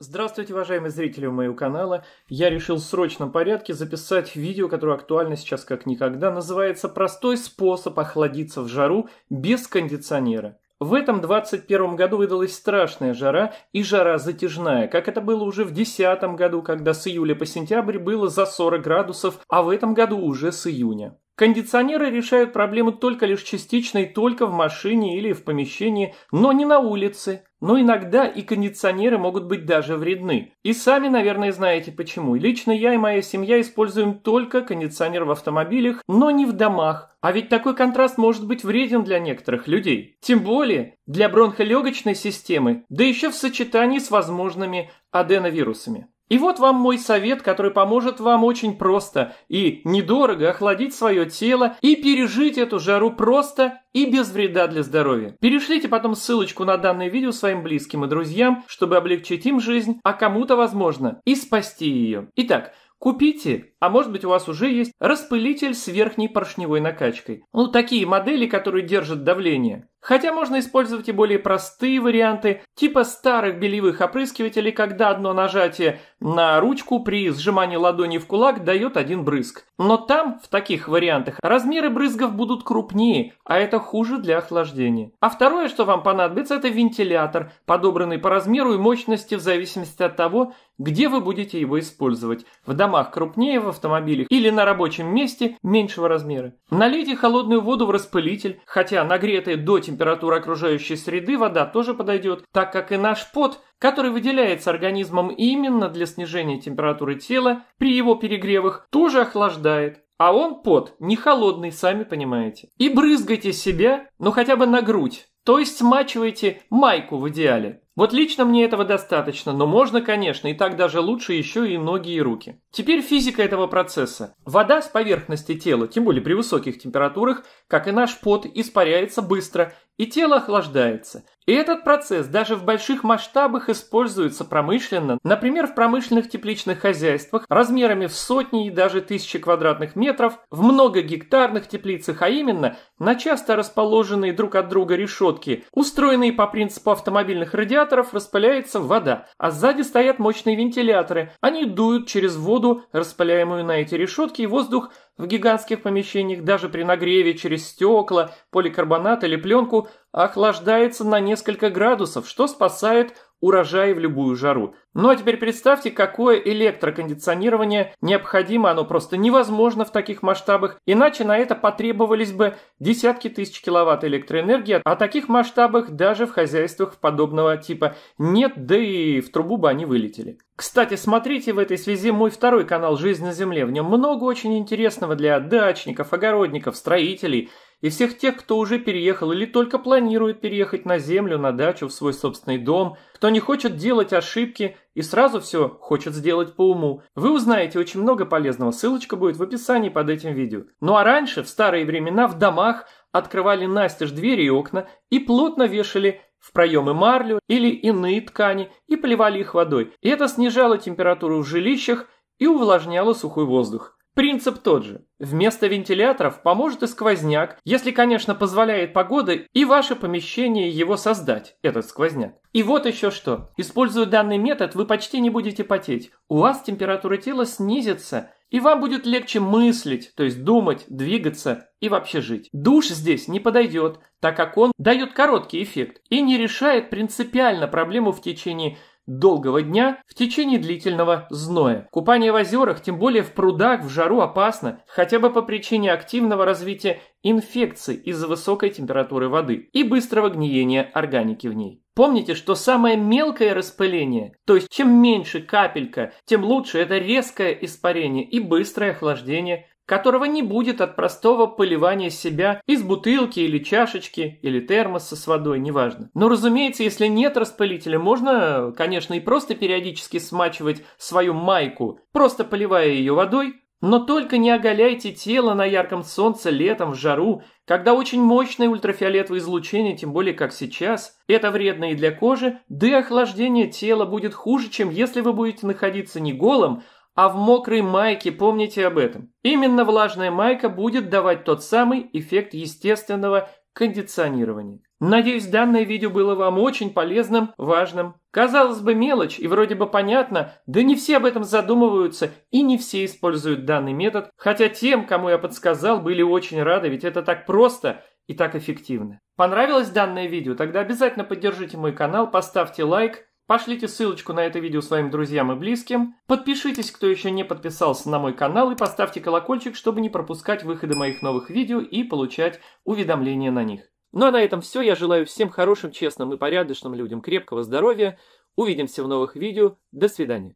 Здравствуйте, уважаемые зрители моего канала. Я решил в срочном порядке записать видео, которое актуально сейчас как никогда. Называется «Простой способ охладиться в жару без кондиционера». В этом 21 году выдалась страшная жара и жара затяжная, как это было уже в 2010 году, когда с июля по сентябрь было за 40 градусов, а в этом году уже с июня. Кондиционеры решают проблему только лишь частично и только в машине или в помещении, но не на улице. Но иногда и кондиционеры могут быть даже вредны. И сами, наверное, знаете почему. Лично я и моя семья используем только кондиционер в автомобилях, но не в домах. А ведь такой контраст может быть вреден для некоторых людей. Тем более для бронхолегочной системы, да еще в сочетании с возможными аденовирусами. И вот вам мой совет, который поможет вам очень просто и недорого охладить свое тело и пережить эту жару просто и без вреда для здоровья. Перешлите потом ссылочку на данное видео своим близким и друзьям, чтобы облегчить им жизнь, а кому-то возможно, и спасти ее. Итак, купите а может быть у вас уже есть распылитель с верхней поршневой накачкой. Ну, такие модели, которые держат давление. Хотя можно использовать и более простые варианты, типа старых белевых опрыскивателей, когда одно нажатие на ручку при сжимании ладони в кулак дает один брызг. Но там, в таких вариантах, размеры брызгов будут крупнее, а это хуже для охлаждения. А второе, что вам понадобится, это вентилятор, подобранный по размеру и мощности в зависимости от того, где вы будете его использовать. В домах крупнее, в автомобиле или на рабочем месте меньшего размера. Налейте холодную воду в распылитель, хотя нагретая до температуры окружающей среды вода тоже подойдет, так как и наш пот, который выделяется организмом именно для снижения температуры тела при его перегревах, тоже охлаждает. А он пот, не холодный, сами понимаете. И брызгайте себя, ну хотя бы на грудь. То есть смачивайте майку в идеале. Вот лично мне этого достаточно, но можно, конечно, и так даже лучше еще и ноги и руки. Теперь физика этого процесса. Вода с поверхности тела, тем более при высоких температурах, как и наш пот, испаряется быстро и тело охлаждается. И этот процесс даже в больших масштабах используется промышленно, например, в промышленных тепличных хозяйствах размерами в сотни и даже тысячи квадратных метров, в многогектарных теплицах, а именно на часто расположенные друг от друга решетки, устроенные по принципу автомобильных радиаторов, распыляется вода, а сзади стоят мощные вентиляторы. Они дуют через воду, распыляемую на эти решетки, и воздух – в гигантских помещениях даже при нагреве через стекла, поликарбонат или пленку охлаждается на несколько градусов, что спасает урожай в любую жару. Ну а теперь представьте, какое электрокондиционирование необходимо, оно просто невозможно в таких масштабах, иначе на это потребовались бы десятки тысяч киловатт электроэнергии, А таких масштабах даже в хозяйствах подобного типа нет, да и в трубу бы они вылетели. Кстати, смотрите в этой связи мой второй канал «Жизнь на земле». В нем много очень интересного для дачников, огородников, строителей – и всех тех, кто уже переехал или только планирует переехать на землю, на дачу, в свой собственный дом, кто не хочет делать ошибки и сразу все хочет сделать по уму. Вы узнаете очень много полезного, ссылочка будет в описании под этим видео. Ну а раньше, в старые времена, в домах открывали настежь двери и окна и плотно вешали в проемы марлю или иные ткани и поливали их водой. И это снижало температуру в жилищах и увлажняло сухой воздух. Принцип тот же. Вместо вентиляторов поможет и сквозняк, если, конечно, позволяет погода и ваше помещение его создать, этот сквозняк. И вот еще что. Используя данный метод, вы почти не будете потеть. У вас температура тела снизится, и вам будет легче мыслить, то есть думать, двигаться и вообще жить. Душ здесь не подойдет, так как он дает короткий эффект и не решает принципиально проблему в течение долгого дня в течение длительного зноя. Купание в озерах, тем более в прудах, в жару опасно, хотя бы по причине активного развития инфекции из-за высокой температуры воды и быстрого гниения органики в ней. Помните, что самое мелкое распыление, то есть чем меньше капелька, тем лучше это резкое испарение и быстрое охлаждение которого не будет от простого поливания себя из бутылки или чашечки, или термоса с водой, неважно. Но, разумеется, если нет распылителя, можно, конечно, и просто периодически смачивать свою майку, просто поливая ее водой, но только не оголяйте тело на ярком солнце летом в жару, когда очень мощное ультрафиолетовое излучение, тем более как сейчас, это вредно и для кожи, да и охлаждение тела будет хуже, чем если вы будете находиться не голым, а в мокрой майке помните об этом. Именно влажная майка будет давать тот самый эффект естественного кондиционирования. Надеюсь, данное видео было вам очень полезным, важным. Казалось бы, мелочь и вроде бы понятно, да не все об этом задумываются и не все используют данный метод, хотя тем, кому я подсказал, были очень рады, ведь это так просто и так эффективно. Понравилось данное видео? Тогда обязательно поддержите мой канал, поставьте лайк, Пошлите ссылочку на это видео своим друзьям и близким. Подпишитесь, кто еще не подписался на мой канал, и поставьте колокольчик, чтобы не пропускать выходы моих новых видео и получать уведомления на них. Ну а на этом все. Я желаю всем хорошим, честным и порядочным людям крепкого здоровья. Увидимся в новых видео. До свидания.